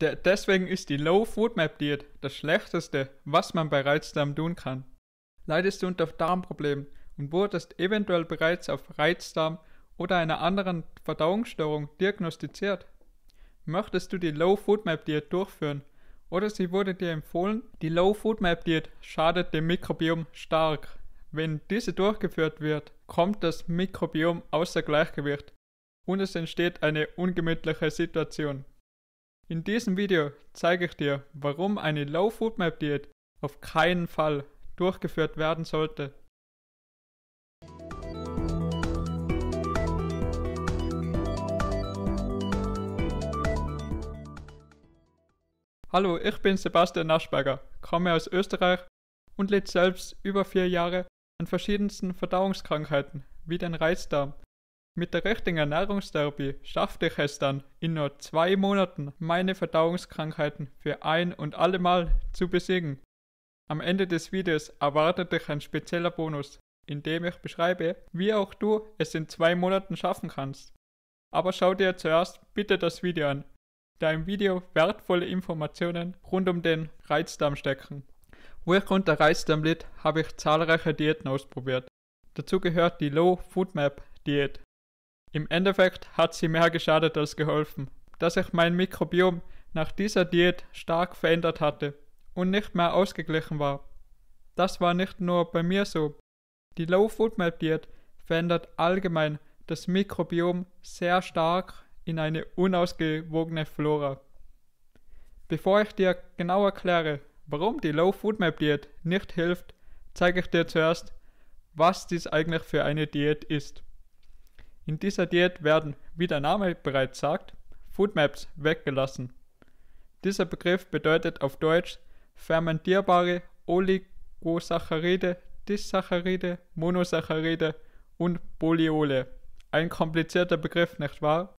De deswegen ist die Low Food Map Diet das Schlechteste, was man bei Reizdarm tun kann. Leidest du unter Darmproblemen und wurdest eventuell bereits auf Reizdarm oder einer anderen Verdauungsstörung diagnostiziert? Möchtest du die Low Food Map Diet durchführen oder sie wurde dir empfohlen? Die Low Food Map Diet schadet dem Mikrobiom stark. Wenn diese durchgeführt wird, kommt das Mikrobiom außer Gleichgewicht und es entsteht eine ungemütliche Situation. In diesem Video zeige ich dir, warum eine Low Food Map Diät auf keinen Fall durchgeführt werden sollte. Hallo, ich bin Sebastian Naschberger, komme aus Österreich und litt selbst über vier Jahre an verschiedensten Verdauungskrankheiten wie den Reizdarm, mit der richtigen Ernährungstherapie schaffte ich es dann, in nur zwei Monaten meine Verdauungskrankheiten für ein und allemal zu besiegen. Am Ende des Videos erwartet dich ein spezieller Bonus, in dem ich beschreibe, wie auch du es in zwei Monaten schaffen kannst. Aber schau dir zuerst bitte das Video an, da im Video wertvolle Informationen rund um den Reizdarm stecken. Wo ich unter Reizdarm litt, habe ich zahlreiche Diäten ausprobiert. Dazu gehört die Low Food Map Diät. Im Endeffekt hat sie mehr geschadet als geholfen, dass sich mein Mikrobiom nach dieser Diät stark verändert hatte und nicht mehr ausgeglichen war. Das war nicht nur bei mir so. Die Low Food Map Diät verändert allgemein das Mikrobiom sehr stark in eine unausgewogene Flora. Bevor ich dir genau erkläre, warum die Low Food Map Diät nicht hilft, zeige ich dir zuerst, was dies eigentlich für eine Diät ist. In dieser Diät werden, wie der Name bereits sagt, Foodmaps weggelassen. Dieser Begriff bedeutet auf Deutsch fermentierbare Oligosaccharide, Disaccharide, Monosaccharide und Polyole. Ein komplizierter Begriff, nicht wahr?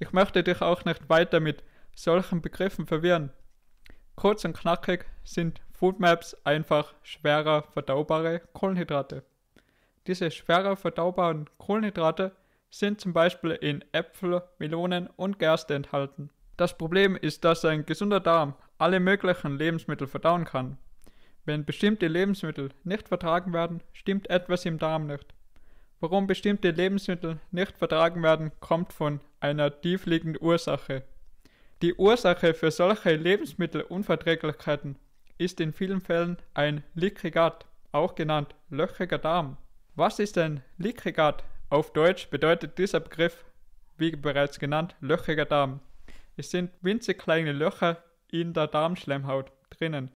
Ich möchte dich auch nicht weiter mit solchen Begriffen verwirren. Kurz und knackig sind Foodmaps einfach schwerer verdaubare Kohlenhydrate. Diese schwerer verdaubaren Kohlenhydrate sind zum Beispiel in Äpfel, Melonen und Gerste enthalten. Das Problem ist, dass ein gesunder Darm alle möglichen Lebensmittel verdauen kann. Wenn bestimmte Lebensmittel nicht vertragen werden, stimmt etwas im Darm nicht. Warum bestimmte Lebensmittel nicht vertragen werden, kommt von einer tiefliegenden Ursache. Die Ursache für solche Lebensmittelunverträglichkeiten ist in vielen Fällen ein Likrigat, auch genannt löchiger Darm. Was ist denn Likrigat Auf Deutsch bedeutet dieser Begriff, wie bereits genannt, löchiger Darm. Es sind winzig kleine Löcher in der Darmschleimhaut drinnen.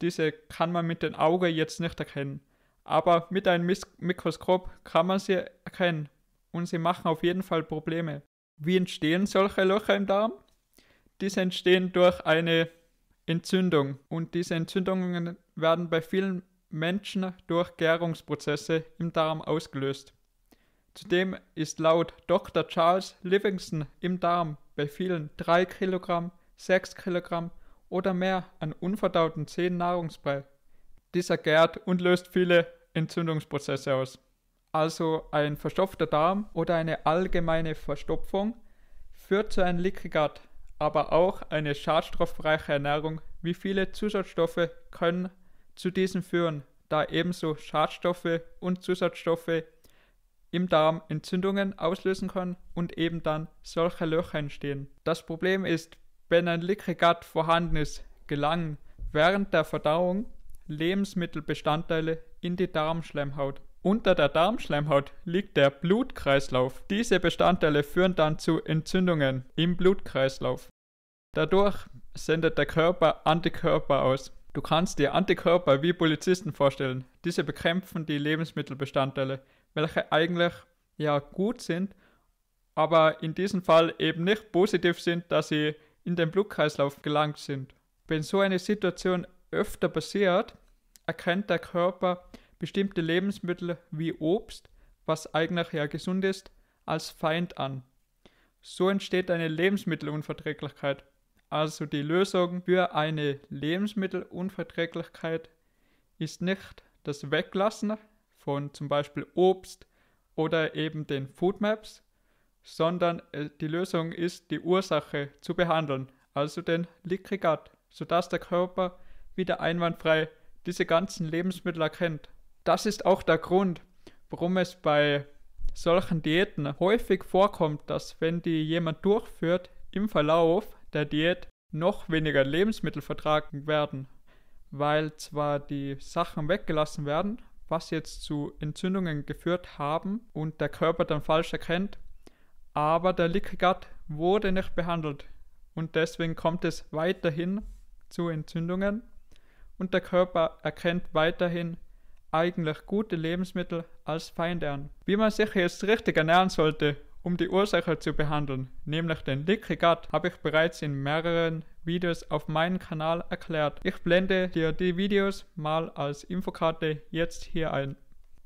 Diese kann man mit dem Auge jetzt nicht erkennen, aber mit einem Mikroskop kann man sie erkennen und sie machen auf jeden Fall Probleme. Wie entstehen solche Löcher im Darm? Diese entstehen durch eine Entzündung und diese Entzündungen werden bei vielen Menschen durch Gärungsprozesse im Darm ausgelöst. Zudem ist laut Dr. Charles Livingston im Darm bei vielen 3 Kilogramm, 6 Kilogramm oder mehr an unverdauten Zehen nahrungsbrei Dieser gärt und löst viele Entzündungsprozesse aus. Also ein verstopfter Darm oder eine allgemeine Verstopfung führt zu einem Lickigart, aber auch eine schadstoffreiche Ernährung wie viele Zusatzstoffe können zu diesen führen, da ebenso Schadstoffe und Zusatzstoffe im Darm Entzündungen auslösen können und eben dann solche Löcher entstehen. Das Problem ist, wenn ein Leaky Gut vorhanden ist, gelangen während der Verdauung Lebensmittelbestandteile in die Darmschleimhaut. Unter der Darmschleimhaut liegt der Blutkreislauf. Diese Bestandteile führen dann zu Entzündungen im Blutkreislauf. Dadurch sendet der Körper Antikörper aus. Du kannst dir Antikörper wie Polizisten vorstellen. Diese bekämpfen die Lebensmittelbestandteile, welche eigentlich ja gut sind, aber in diesem Fall eben nicht positiv sind, dass sie in den Blutkreislauf gelangt sind. Wenn so eine Situation öfter passiert, erkennt der Körper bestimmte Lebensmittel wie Obst, was eigentlich ja gesund ist, als Feind an. So entsteht eine Lebensmittelunverträglichkeit. Also die Lösung für eine Lebensmittelunverträglichkeit ist nicht das Weglassen von zum Beispiel Obst oder eben den Foodmaps, sondern äh, die Lösung ist, die Ursache zu behandeln, also den Likrigat, sodass der Körper wieder einwandfrei diese ganzen Lebensmittel erkennt. Das ist auch der Grund, warum es bei solchen Diäten häufig vorkommt, dass wenn die jemand durchführt, im Verlauf der Diät noch weniger Lebensmittel vertragen werden, weil zwar die Sachen weggelassen werden, was jetzt zu Entzündungen geführt haben und der Körper dann falsch erkennt, aber der Leaky wurde nicht behandelt und deswegen kommt es weiterhin zu Entzündungen und der Körper erkennt weiterhin eigentlich gute Lebensmittel als Feinde an. Wie man sich jetzt richtig ernähren sollte, um die Ursache zu behandeln, nämlich den Leaky Gut, habe ich bereits in mehreren Videos auf meinem Kanal erklärt. Ich blende dir die Videos mal als Infokarte jetzt hier ein.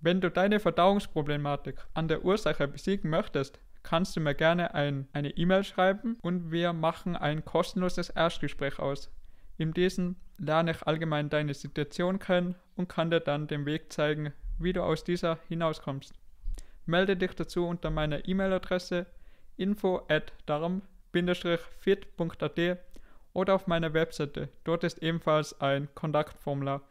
Wenn du deine Verdauungsproblematik an der Ursache besiegen möchtest, kannst du mir gerne ein, eine E-Mail schreiben und wir machen ein kostenloses Erstgespräch aus. In diesem lerne ich allgemein deine Situation kennen und kann dir dann den Weg zeigen, wie du aus dieser hinauskommst melde dich dazu unter meiner E-Mail-Adresse info at darm-fit.at oder auf meiner Webseite. Dort ist ebenfalls ein Kontaktformular.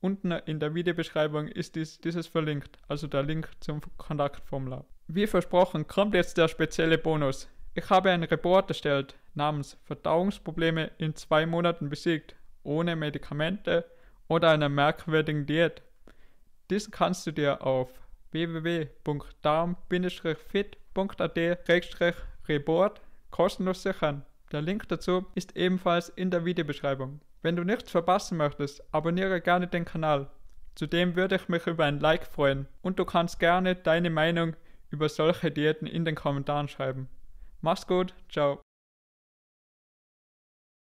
Unten in der Videobeschreibung ist dies, dieses verlinkt, also der Link zum Kontaktformular. Wie versprochen kommt jetzt der spezielle Bonus. Ich habe einen Report erstellt namens Verdauungsprobleme in zwei Monaten besiegt, ohne Medikamente oder einer merkwürdigen Diät. Diesen kannst du dir auf www.darm-fit.at-report kostenlos sichern. Der Link dazu ist ebenfalls in der Videobeschreibung. Wenn du nichts verpassen möchtest, abonniere gerne den Kanal. Zudem würde ich mich über ein Like freuen und du kannst gerne deine Meinung über solche Diäten in den Kommentaren schreiben. Mach's gut, ciao.